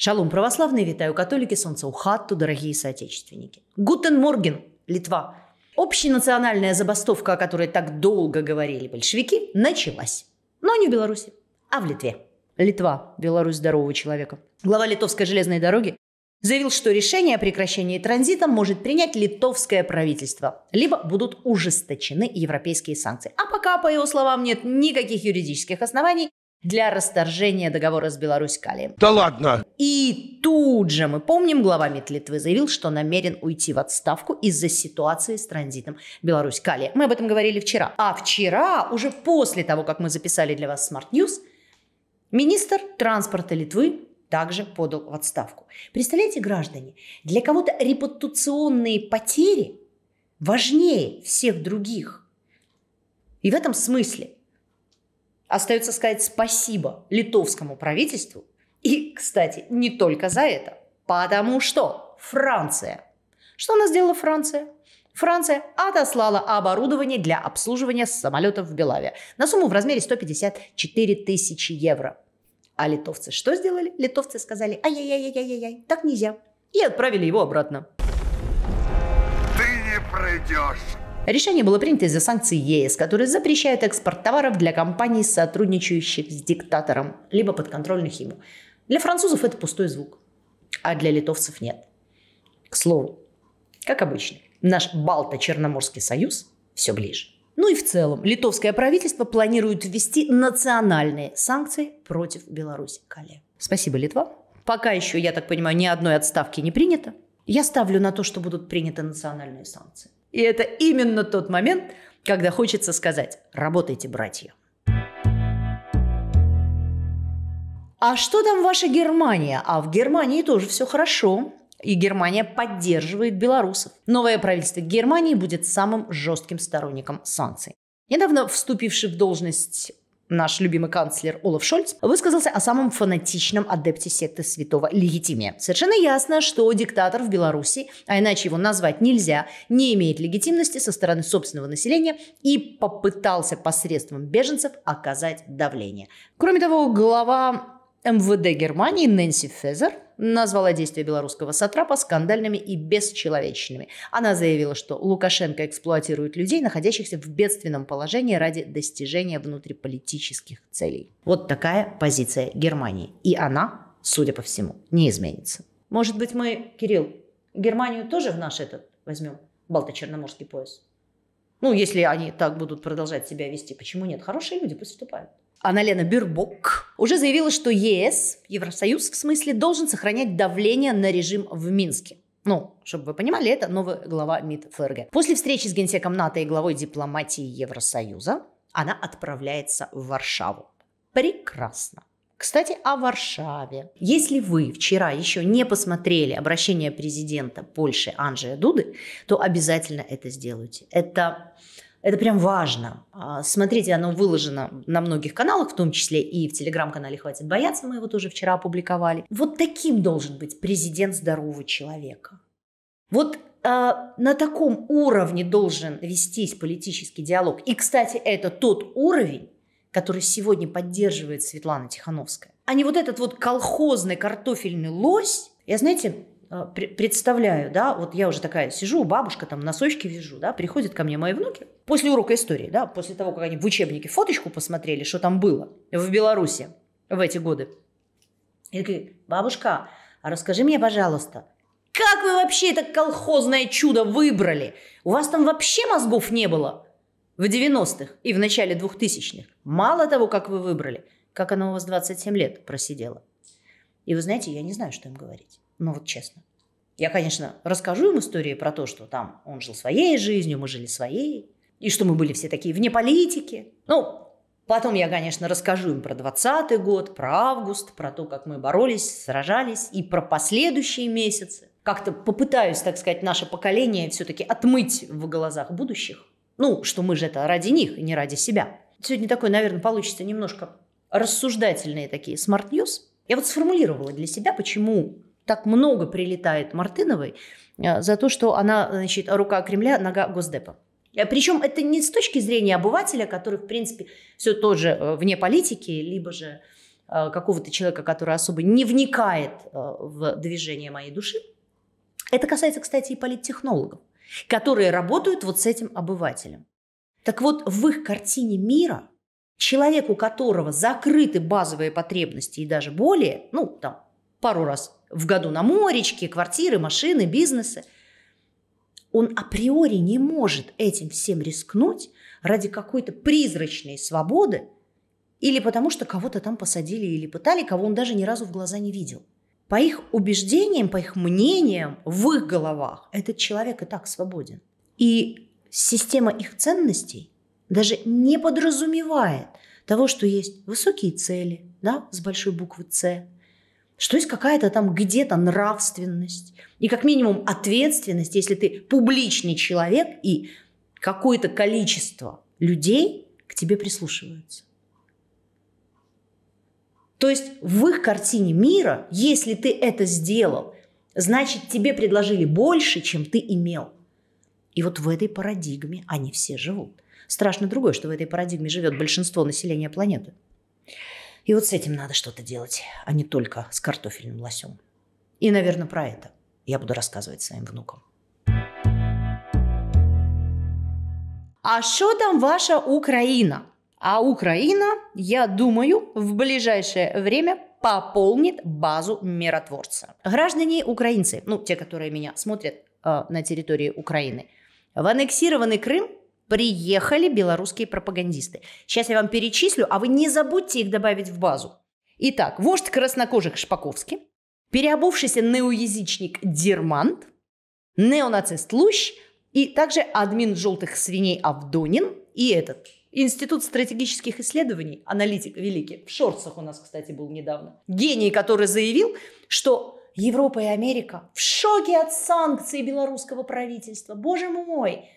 Шалом, православные, витаю католики, солнце ухатту, дорогие соотечественники. Гутен Морген, Литва. Общенациональная забастовка, о которой так долго говорили большевики, началась. Но не в Беларуси, а в Литве. Литва, Беларусь здорового человека. Глава литовской железной дороги заявил, что решение о прекращении транзита может принять литовское правительство, либо будут ужесточены европейские санкции. А пока, по его словам, нет никаких юридических оснований для расторжения договора с Беларусь-Калием. Да ладно! И тут же, мы помним, глава МИД Литвы заявил, что намерен уйти в отставку из-за ситуации с транзитом Беларусь-Калия. Мы об этом говорили вчера. А вчера, уже после того, как мы записали для вас Smart News, министр транспорта Литвы также подал в отставку. Представляете, граждане, для кого-то репутационные потери важнее всех других. И в этом смысле Остается сказать спасибо литовскому правительству. И, кстати, не только за это. Потому что Франция. Что она сделала Франция? Франция отослала оборудование для обслуживания самолетов в Белаве на сумму в размере 154 тысячи евро. А литовцы что сделали? Литовцы сказали, ай-яй-яй-яй-яй, так нельзя. И отправили его обратно. Ты не пройдешь Решение было принято из-за санкций ЕС, которые запрещают экспорт товаров для компаний, сотрудничающих с диктатором, либо подконтрольных ему. Для французов это пустой звук, а для литовцев нет. К слову, как обычно, наш Балто-Черноморский союз все ближе. Ну и в целом, литовское правительство планирует ввести национальные санкции против Беларуси. Кале. Спасибо, Литва. Пока еще, я так понимаю, ни одной отставки не принято. Я ставлю на то, что будут приняты национальные санкции. И это именно тот момент, когда хочется сказать «работайте, братья». А что там ваша Германия? А в Германии тоже все хорошо. И Германия поддерживает белорусов. Новое правительство Германии будет самым жестким сторонником санкций. Недавно вступивший в должность наш любимый канцлер Олаф Шольц, высказался о самом фанатичном адепте секты святого Легитимия. Совершенно ясно, что диктатор в Беларуси, а иначе его назвать нельзя, не имеет легитимности со стороны собственного населения и попытался посредством беженцев оказать давление. Кроме того, глава МВД Германии Нэнси Фезер назвала действия белорусского сатрапа скандальными и бесчеловечными. Она заявила, что Лукашенко эксплуатирует людей, находящихся в бедственном положении ради достижения внутриполитических целей. Вот такая позиция Германии. И она, судя по всему, не изменится. Может быть, мы, Кирилл, Германию тоже в наш этот возьмем Балто-Черноморский пояс? Ну, если они так будут продолжать себя вести, почему нет? Хорошие люди пусть вступают. Аналена Бюрбок уже заявила, что ЕС, Евросоюз в смысле, должен сохранять давление на режим в Минске. Ну, чтобы вы понимали, это новая глава МИД ФРГ. После встречи с генсеком НАТО и главой дипломатии Евросоюза она отправляется в Варшаву. Прекрасно. Кстати, о Варшаве. Если вы вчера еще не посмотрели обращение президента Польши Анджея Дуды, то обязательно это сделайте. Это это прям важно. А, смотрите, оно выложено на многих каналах, в том числе и в телеграм-канале «Хватит бояться», мы его тоже вчера опубликовали. Вот таким должен быть президент здорового человека. Вот э, на таком уровне должен вестись политический диалог. И, кстати, это тот уровень, который сегодня поддерживает Светлана Тихановская. А не вот этот вот колхозный картофельный лось. Я, знаете, а, представляю, да, вот я уже такая сижу, бабушка там носочки вижу, да, приходят ко мне мои внуки после урока истории, да, после того, как они в учебнике фоточку посмотрели, что там было в Беларуси в эти годы. И говорю, бабушка, а расскажи мне, пожалуйста, как вы вообще это колхозное чудо выбрали? У вас там вообще мозгов не было в 90-х и в начале 2000-х. Мало того, как вы выбрали, как оно у вас 27 лет просидело. И вы знаете, я не знаю, что им говорить. Ну вот честно. Я, конечно, расскажу им истории про то, что там он жил своей жизнью, мы жили своей, и что мы были все такие вне политики. Ну, Потом я, конечно, расскажу им про 20 год, про август, про то, как мы боролись, сражались, и про последующие месяцы. Как-то попытаюсь, так сказать, наше поколение все-таки отмыть в глазах будущих. Ну, что мы же это ради них, не ради себя. Сегодня такой, наверное, получится немножко рассуждательные такие смарт-ньюс. Я вот сформулировала для себя, почему так много прилетает Мартыновой э, за то, что она, значит, рука Кремля, нога Госдепа. Э, Причем это не с точки зрения обывателя, который, в принципе, все тоже э, вне политики, либо же какого-то человека, который особо не вникает в движение моей души. Это касается, кстати, и политтехнологов, которые работают вот с этим обывателем. Так вот, в их картине мира человек, у которого закрыты базовые потребности и даже более, ну, там, пару раз в году на моречке, квартиры, машины, бизнесы. Он априори не может этим всем рискнуть ради какой-то призрачной свободы или потому, что кого-то там посадили или пытали, кого он даже ни разу в глаза не видел. По их убеждениям, по их мнениям, в их головах этот человек и так свободен. И система их ценностей даже не подразумевает того, что есть высокие цели, да, с большой буквы Ц что есть какая-то там где-то нравственность и как минимум ответственность, если ты публичный человек и какое-то количество людей к тебе прислушиваются. То есть в их картине мира, если ты это сделал, значит тебе предложили больше, чем ты имел. И вот в этой парадигме они все живут. Страшно другое, что в этой парадигме живет большинство населения планеты. И вот с этим надо что-то делать, а не только с картофельным лосем. И, наверное, про это я буду рассказывать своим внукам. А что там ваша Украина? А Украина, я думаю, в ближайшее время пополнит базу миротворца. Граждане украинцы, ну, те, которые меня смотрят э, на территории Украины, в аннексированный Крым приехали белорусские пропагандисты. Сейчас я вам перечислю, а вы не забудьте их добавить в базу. Итак, вождь краснокожих Шпаковский, переобувшийся неоязычник Дермант, неонацист Лущ и также админ желтых свиней Авдонин и этот Институт стратегических исследований, аналитик великий, в шорсах у нас, кстати, был недавно, гений, который заявил, что Европа и Америка в шоке от санкций белорусского правительства. Боже мой,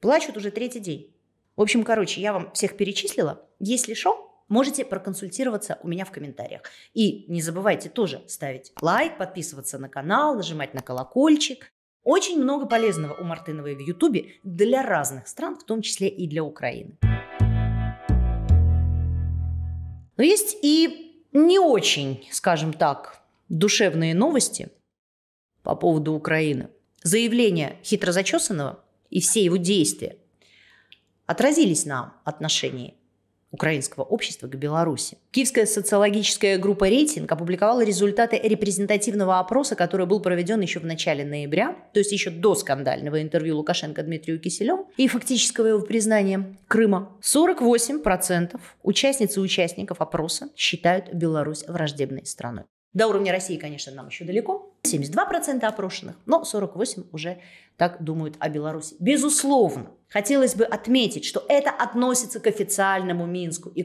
Плачут уже третий день. В общем, короче, я вам всех перечислила. Если шо, можете проконсультироваться у меня в комментариях. И не забывайте тоже ставить лайк, подписываться на канал, нажимать на колокольчик. Очень много полезного у Мартыновой в Ютубе для разных стран, в том числе и для Украины. Но есть и не очень, скажем так, душевные новости по поводу Украины. Заявление хитро зачесанного и все его действия отразились на отношении украинского общества к Беларуси. Киевская социологическая группа «Рейтинг» опубликовала результаты репрезентативного опроса, который был проведен еще в начале ноября, то есть еще до скандального интервью Лукашенко Дмитрию Киселем и фактического его признания Крыма. 48% участниц и участников опроса считают Беларусь враждебной страной. До уровня России, конечно, нам еще далеко, 72% опрошенных, но 48% уже так думают о Беларуси. Безусловно, хотелось бы отметить, что это относится к официальному Минску и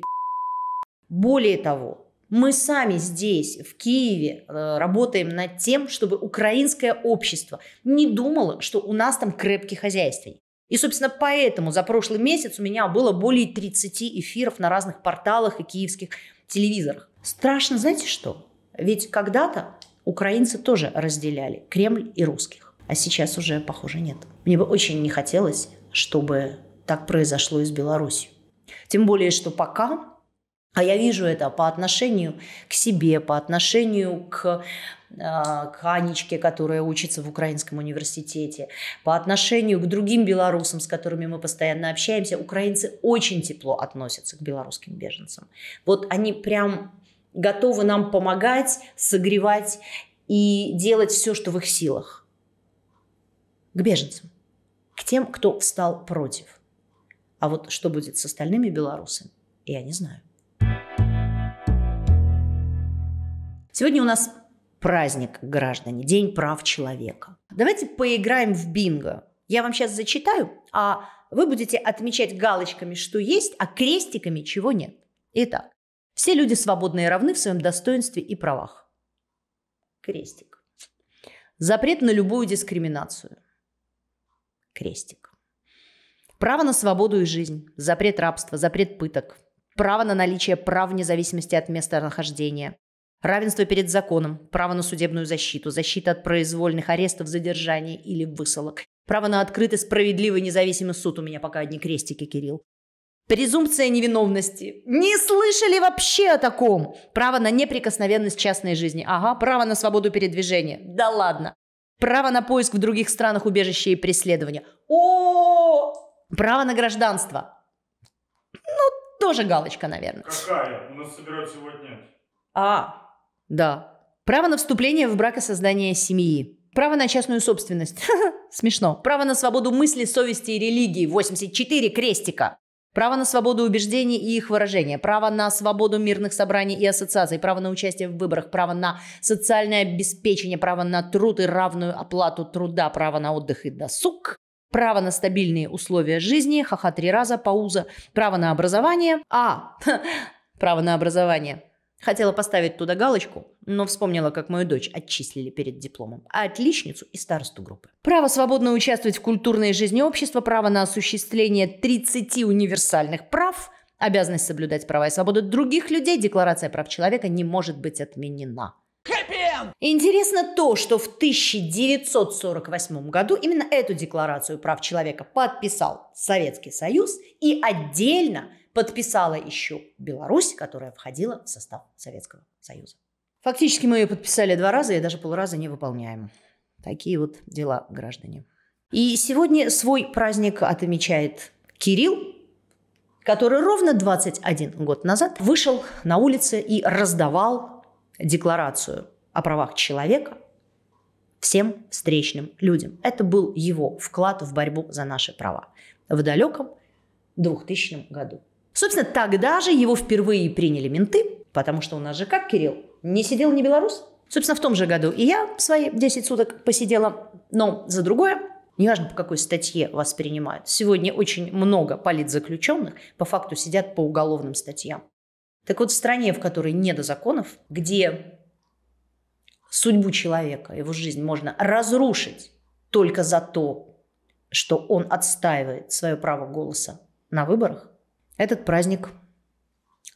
более того, мы сами здесь, в Киеве, э, работаем над тем, чтобы украинское общество не думало, что у нас там крепкий хозяйственник. И, собственно, поэтому за прошлый месяц у меня было более 30 эфиров на разных порталах и киевских телевизорах. Страшно, знаете что? Ведь когда-то Украинцы тоже разделяли Кремль и русских. А сейчас уже, похоже, нет. Мне бы очень не хотелось, чтобы так произошло и с Беларусью. Тем более, что пока, а я вижу это по отношению к себе, по отношению к э, к Анечке, которая учится в Украинском университете, по отношению к другим белорусам, с которыми мы постоянно общаемся, украинцы очень тепло относятся к белорусским беженцам. Вот они прям готовы нам помогать, согревать и делать все, что в их силах. К беженцам, к тем, кто встал против. А вот что будет с остальными белорусами, я не знаю. Сегодня у нас праздник, граждане, День прав человека. Давайте поиграем в бинго. Я вам сейчас зачитаю, а вы будете отмечать галочками, что есть, а крестиками, чего нет. Итак, все люди свободны и равны в своем достоинстве и правах. Крестик. Запрет на любую дискриминацию. Крестик. Право на свободу и жизнь, запрет рабства, запрет пыток, право на наличие прав вне зависимости от места нахождения, равенство перед законом, право на судебную защиту, защита от произвольных арестов, задержаний или высылок, право на открытый, справедливый, независимый суд. У меня пока одни крестики, Кирилл. Презумпция невиновности. Не слышали вообще о таком. Право на неприкосновенность частной жизни. Ага, право на свободу передвижения. Да ладно. Право на поиск в других странах убежища и преследования. О, право на гражданство. Ну, тоже галочка, наверное. Какая? У нас собирают сегодня. А, да. Право на вступление в брак и создание семьи. Право на частную собственность. Смешно. Право на свободу мысли, совести и религии. 84 крестика. Право на свободу убеждений и их выражения, право на свободу мирных собраний и ассоциаций, право на участие в выборах, право на социальное обеспечение, право на труд и равную оплату труда, право на отдых и досуг, право на стабильные условия жизни, ха-ха три раза, пауза, право на образование. А, право на образование. Хотела поставить туда галочку – но вспомнила, как мою дочь отчислили перед дипломом, а отличницу и старосту группы. Право свободно участвовать в культурной жизни общества, право на осуществление 30 универсальных прав, обязанность соблюдать права и свободы других людей, Декларация прав человека не может быть отменена. Интересно то, что в 1948 году именно эту декларацию прав человека подписал Советский Союз и отдельно подписала еще Беларусь, которая входила в состав Советского Союза. Фактически мы ее подписали два раза и даже полраза не выполняем. Такие вот дела, граждане. И сегодня свой праздник отмечает Кирилл, который ровно 21 год назад вышел на улицы и раздавал декларацию о правах человека всем встречным людям. Это был его вклад в борьбу за наши права в далеком 2000 году. Собственно, тогда же его впервые приняли менты, потому что у нас же как, Кирилл? не сидел не белорус. Собственно, в том же году и я свои 10 суток посидела, но за другое. Неважно, по какой статье вас принимают. Сегодня очень много политзаключенных по факту сидят по уголовным статьям. Так вот, в стране, в которой не до законов, где судьбу человека, его жизнь можно разрушить только за то, что он отстаивает свое право голоса на выборах, этот праздник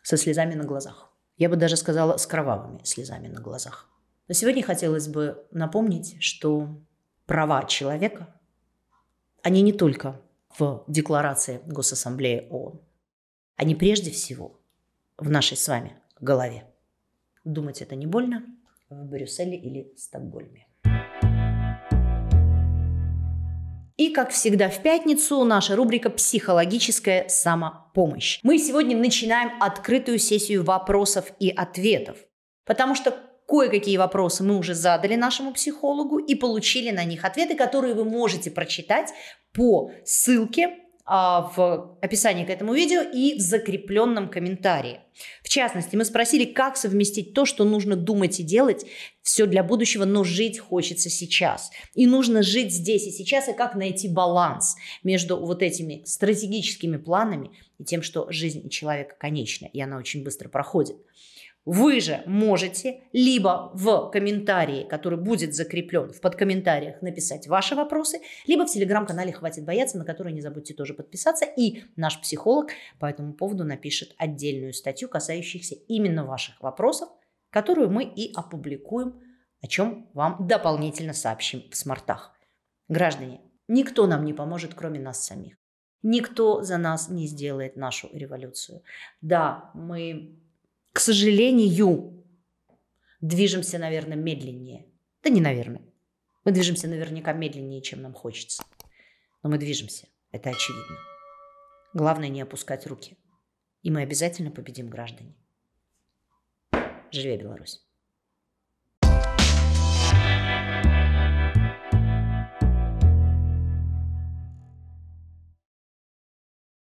со слезами на глазах я бы даже сказала, с кровавыми слезами на глазах. Но сегодня хотелось бы напомнить, что права человека, они не только в Декларации Госассамблеи ООН, они прежде всего в нашей с вами голове. Думать это не больно в Брюсселе или Стокгольме. И, как всегда, в пятницу наша рубрика «Психологическая самопомощь». Мы сегодня начинаем открытую сессию вопросов и ответов, потому что кое-какие вопросы мы уже задали нашему психологу и получили на них ответы, которые вы можете прочитать по ссылке а, в описании к этому видео и в закрепленном комментарии. В частности, мы спросили, как совместить то, что нужно думать и делать, все для будущего, но жить хочется сейчас. И нужно жить здесь и сейчас, и как найти баланс между вот этими стратегическими планами и тем, что жизнь человека конечна, и она очень быстро проходит. Вы же можете либо в комментарии, который будет закреплен в подкомментариях, написать ваши вопросы, либо в телеграм-канале «Хватит бояться», на который не забудьте тоже подписаться. И наш психолог по этому поводу напишет отдельную статью, касающуюся именно ваших вопросов, которую мы и опубликуем, о чем вам дополнительно сообщим в смартах. Граждане, никто нам не поможет, кроме нас самих. Никто за нас не сделает нашу революцию. Да, мы к сожалению, движемся, наверное, медленнее. Да не наверное. Мы движемся наверняка медленнее, чем нам хочется. Но мы движемся. Это очевидно. Главное не опускать руки. И мы обязательно победим граждане. Живее Беларусь!